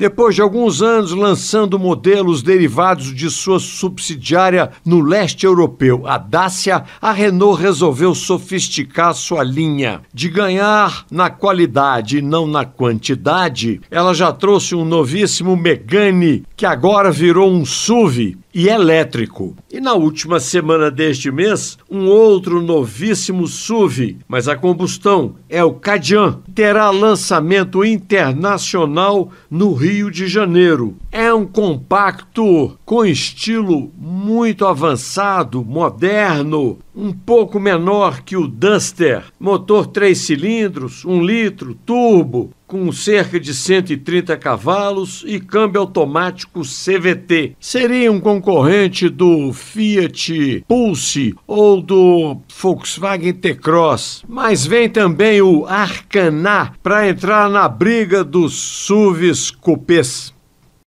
Depois de alguns anos lançando modelos derivados de sua subsidiária no leste europeu, a Dacia, a Renault resolveu sofisticar sua linha. De ganhar na qualidade e não na quantidade, ela já trouxe um novíssimo Megane, que agora virou um SUV e elétrico. E na última semana deste mês, um outro novíssimo SUV, mas a combustão é o Cadian, terá lançamento internacional no Rio Rio de Janeiro. É um compacto com estilo muito avançado, moderno, um pouco menor que o Duster. Motor três cilindros, um litro, turbo, com cerca de 130 cavalos e câmbio automático CVT. Seria um concorrente do Fiat Pulse ou do Volkswagen T-Cross. Mas vem também o Arcaná para entrar na briga dos SUVs cupês.